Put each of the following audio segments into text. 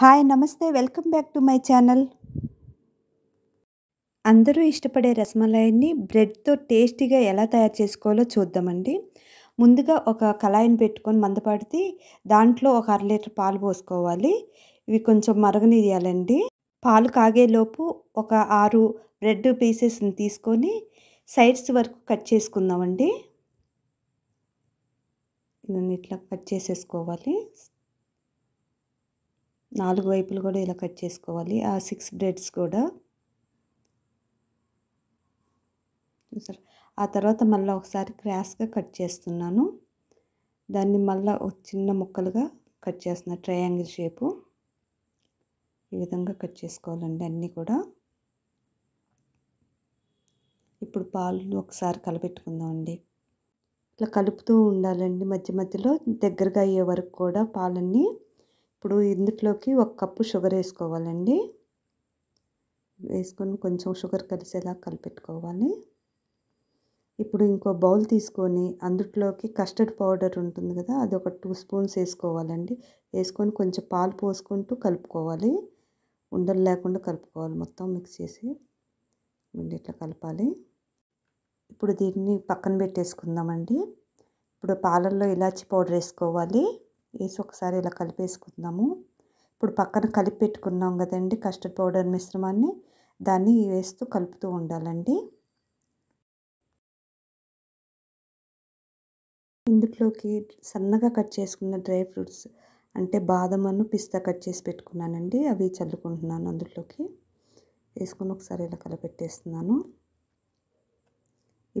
hi నమస్తే welcome back to my channel అందరూ ఇష్టపడే రసమలాయిని బ్రెడ్తో టేస్టీగా ఎలా తయారు చేసుకోవాలో చూద్దామండి ముందుగా ఒక కళాయిని పెట్టుకొని మందపడితే దాంట్లో ఒక అర లీటర్ పాలు పోసుకోవాలి ఇవి కొంచెం మరగనియాలండి పాలు కాగేలోపు ఒక ఆరు బ్రెడ్ పీసెస్ని తీసుకొని సైడ్స్ వరకు కట్ చేసుకుందామండి ఇట్లా కట్ చేసేసుకోవాలి నాలుగు వైపులు కూడా ఇలా కట్ చేసుకోవాలి ఆ సిక్స్ బ్రెడ్స్ కూడా ఆ తర్వాత మళ్ళీ ఒకసారి క్రాస్గా కట్ చేస్తున్నాను దాన్ని మళ్ళీ చిన్న ముక్కలుగా కట్ చేస్తున్న ట్రయాంగిల్ షేపు ఈ విధంగా కట్ చేసుకోవాలండి అన్నీ కూడా ఇప్పుడు పాలు ఒకసారి కలపెట్టుకుందామండి ఇట్లా కలుపుతూ ఉండాలండి మధ్య మధ్యలో దగ్గరగా అయ్యే వరకు కూడా పాలన్నీ ఇప్పుడు ఇందులోకి ఒక కప్పు షుగర్ వేసుకోవాలండి వేసుకొని కొంచెం షుగర్ కలిసేలా కలిపెట్టుకోవాలి ఇప్పుడు ఇంకో బౌల్ తీసుకొని అందులోకి కస్టర్డ్ పౌడర్ ఉంటుంది కదా అది ఒక టూ స్పూన్స్ వేసుకోవాలండి వేసుకొని కొంచెం పాలు పోసుకుంటూ కలుపుకోవాలి ఉండలు లేకుండా కలుపుకోవాలి మొత్తం మిక్స్ చేసి ఇట్లా కలపాలి ఇప్పుడు దీన్ని పక్కన పెట్టేసుకుందామండి ఇప్పుడు పాలల్లో ఇలాచి పౌడర్ వేసుకోవాలి వేసి ఒకసారి ఇలా కలిపేసుకుందాము ఇప్పుడు పక్కన కలిపి పెట్టుకున్నాం కదండి కస్టర్డ్ పౌడర్ మిశ్రమాన్ని దాన్ని వేస్తూ కలుపుతూ ఉండాలండి ఇందులోకి సన్నగా కట్ చేసుకున్న డ్రై ఫ్రూట్స్ అంటే బాదమను పిస్తా కట్ చేసి పెట్టుకున్నానండి అవి చల్లుకుంటున్నాను అందులోకి వేసుకొని ఒకసారి ఇలా కలపెట్టేస్తున్నాను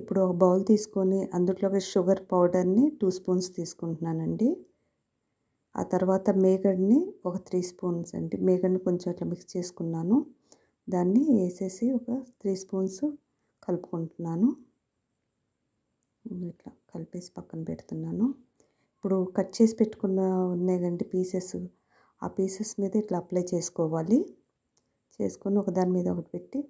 ఇప్పుడు ఒక బౌల్ తీసుకొని అందులోకి షుగర్ పౌడర్ని టూ స్పూన్స్ తీసుకుంటున్నానండి ఆ తర్వాత మేగడ్ని ఒక త్రీ స్పూన్స్ అండి మేగడ్ని కొంచెం అట్లా మిక్స్ చేసుకున్నాను దాన్ని వేసేసి ఒక త్రీ స్పూన్స్ కలుపుకుంటున్నాను ఇట్లా కలిపేసి పక్కన పెడుతున్నాను ఇప్పుడు కట్ చేసి పెట్టుకున్న ఉన్నాయండి పీసెస్ ఆ పీసెస్ మీద ఇట్లా అప్లై చేసుకోవాలి చేసుకొని ఒక దాని మీద ఒకటి పెట్టి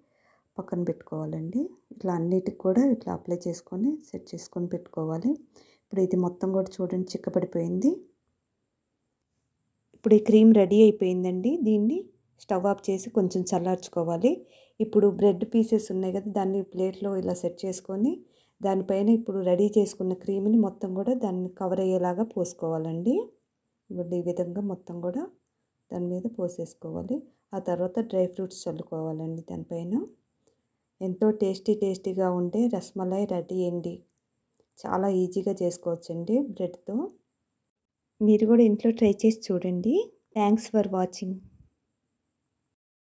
పక్కన పెట్టుకోవాలండి ఇట్లా అన్నిటికి కూడా ఇట్లా అప్లై చేసుకొని సెట్ చేసుకొని పెట్టుకోవాలి ఇప్పుడు ఇది మొత్తం కూడా చూడండి చిక్కబడిపోయింది ఇప్పుడు ఈ క్రీమ్ రెడీ అయిపోయిందండి దీన్ని స్టవ్ ఆఫ్ చేసి కొంచెం చల్లార్చుకోవాలి ఇప్పుడు బ్రెడ్ పీసెస్ ఉన్నాయి కదా దాన్ని ప్లేట్లో ఇలా సెట్ చేసుకొని దానిపైన ఇప్పుడు రెడీ చేసుకున్న క్రీమ్ని మొత్తం కూడా దాన్ని కవర్ అయ్యేలాగా పోసుకోవాలండి ఇప్పుడు ఈ విధంగా మొత్తం కూడా దాని మీద పోసేసుకోవాలి ఆ తర్వాత డ్రై ఫ్రూట్స్ చల్లుకోవాలండి దానిపైన ఎంతో టేస్టీ టేస్టీగా ఉండే రస్మలై రెడీ అండి చాలా ఈజీగా చేసుకోవచ్చండి బ్రెడ్తో మీరు కూడా ఇంట్లో ట్రై చేసి చూడండి థ్యాంక్స్ ఫర్ వాచింగ్